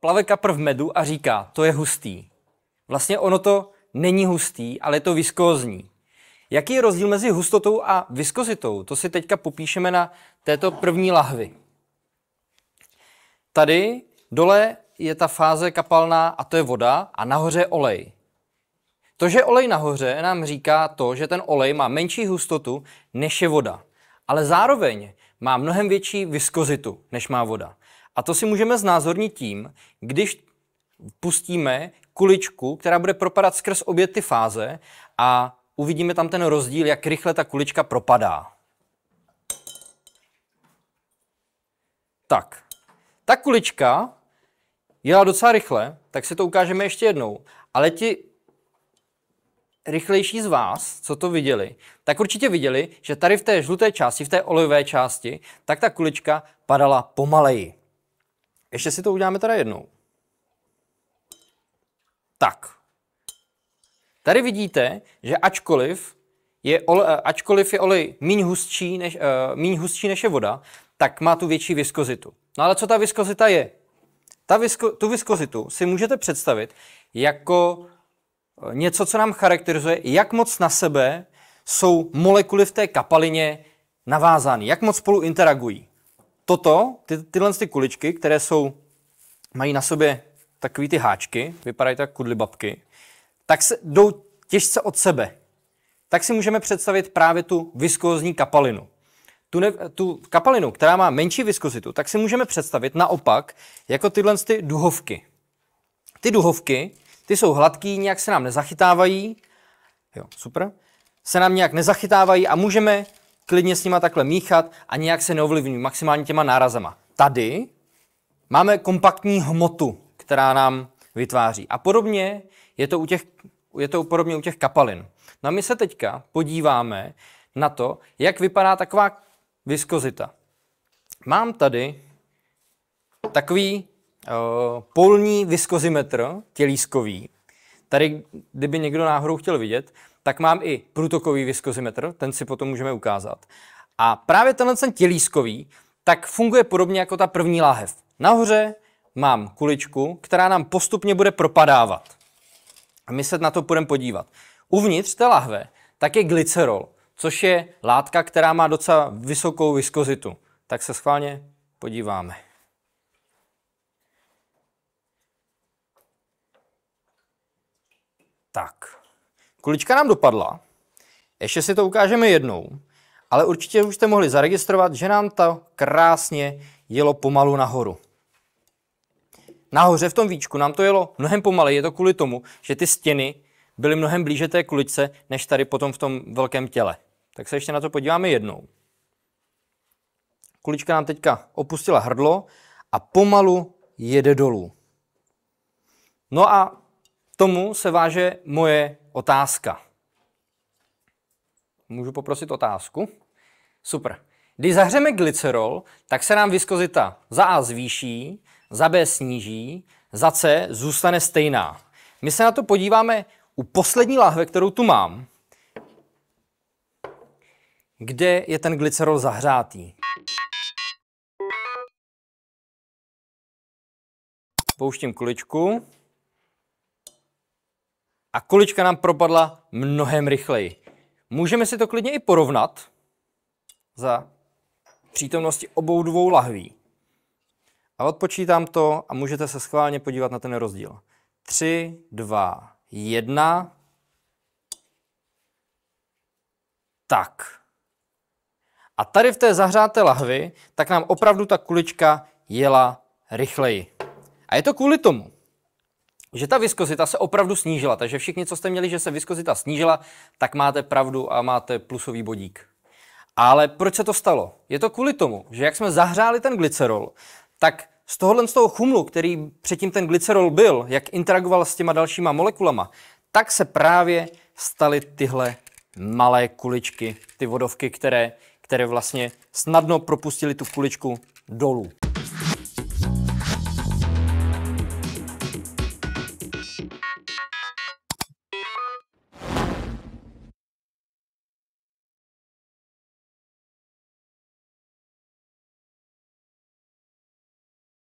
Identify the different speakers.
Speaker 1: plave kapr v medu a říká, to je hustý. Vlastně ono to není hustý, ale je to viskózní. Jaký je rozdíl mezi hustotou a viskozitou? To si teďka popíšeme na této první lahvi. Tady dole je ta fáze kapalná a to je voda a nahoře olej. To, že olej nahoře nám říká to, že ten olej má menší hustotu než je voda, ale zároveň má mnohem větší viskozitu než má voda. A to si můžeme znázornit tím, když pustíme kuličku, která bude propadat skrz obě ty fáze a uvidíme tam ten rozdíl, jak rychle ta kulička propadá. Tak, ta kulička jela docela rychle, tak si to ukážeme ještě jednou. Ale ti rychlejší z vás, co to viděli, tak určitě viděli, že tady v té žluté části, v té olivové části, tak ta kulička padala pomaleji. Ještě si to uděláme teda jednou. Tak. Tady vidíte, že ačkoliv je, ole, eh, ačkoliv je olej míň hustší, než, uh, míň hustší než je voda, tak má tu větší viskozitu. No ale co ta viskozita je? Ta visko, tu viskozitu si můžete představit jako eh, něco, co nám charakterizuje, jak moc na sebe jsou molekuly v té kapalině navázány, jak moc spolu interagují toto, ty, tyhle ty kuličky, které jsou, mají na sobě takové ty háčky, vypadají tak babky, tak se jdou těžce od sebe. Tak si můžeme představit právě tu viskózní kapalinu. Tu, ne, tu kapalinu, která má menší viskozitu, tak si můžeme představit naopak jako tyhle ty duhovky. Ty duhovky, ty jsou hladký, nějak se nám nezachytávají, jo, super, se nám nějak nezachytávají a můžeme klidně s nima takhle míchat a nějak se neovlivňují, maximálně těma nárazama. Tady máme kompaktní hmotu, která nám vytváří. A podobně je to u těch, je to podobně u těch kapalin. No a my se teďka podíváme na to, jak vypadá taková viskozita. Mám tady takový uh, polní viskozimetr tělískový. Tady, kdyby někdo náhodou chtěl vidět, tak mám i průtokový viskozimetr, ten si potom můžeme ukázat. A právě tenhle ten tělískový, tak funguje podobně jako ta první láhev. Nahoře mám kuličku, která nám postupně bude propadávat. A my se na to půjdeme podívat. Uvnitř té lahve tak je glycerol, což je látka, která má docela vysokou viskozitu. Tak se schválně podíváme. Tak. Kulička nám dopadla, ještě si to ukážeme jednou, ale určitě už jste mohli zaregistrovat, že nám to krásně jelo pomalu nahoru. Nahoře v tom víčku nám to jelo mnohem pomaleji, je to kvůli tomu, že ty stěny byly mnohem blíže té kuličce, než tady potom v tom velkém těle. Tak se ještě na to podíváme jednou. Kulička nám teďka opustila hrdlo a pomalu jede dolů. No a tomu se váže moje otázka. Můžu poprosit otázku? Super. Když zahřeme glycerol, tak se nám viskozita za A zvýší, za B sníží, za C zůstane stejná. My se na to podíváme u poslední láhve, kterou tu mám, kde je ten glycerol zahřátý. Pouštím kuličku a kulička nám propadla mnohem rychleji. Můžeme si to klidně i porovnat za přítomnosti obou dvou lahví. A odpočítám to a můžete se schválně podívat na ten rozdíl. 3, 2, 1. Tak. A tady v té zahřáté lahvi, tak nám opravdu ta kulička jela rychleji. A je to kvůli tomu, že ta viskozita se opravdu snížila. Takže všichni, co jste měli, že se viskozita snížila, tak máte pravdu a máte plusový bodík. Ale proč se to stalo? Je to kvůli tomu, že jak jsme zahřáli ten glycerol, tak z tohohle z toho chumlu, který předtím ten glycerol byl, jak interagoval s těma dalšíma molekulama, tak se právě staly tyhle malé kuličky, ty vodovky, které, které vlastně snadno propustily tu kuličku dolů.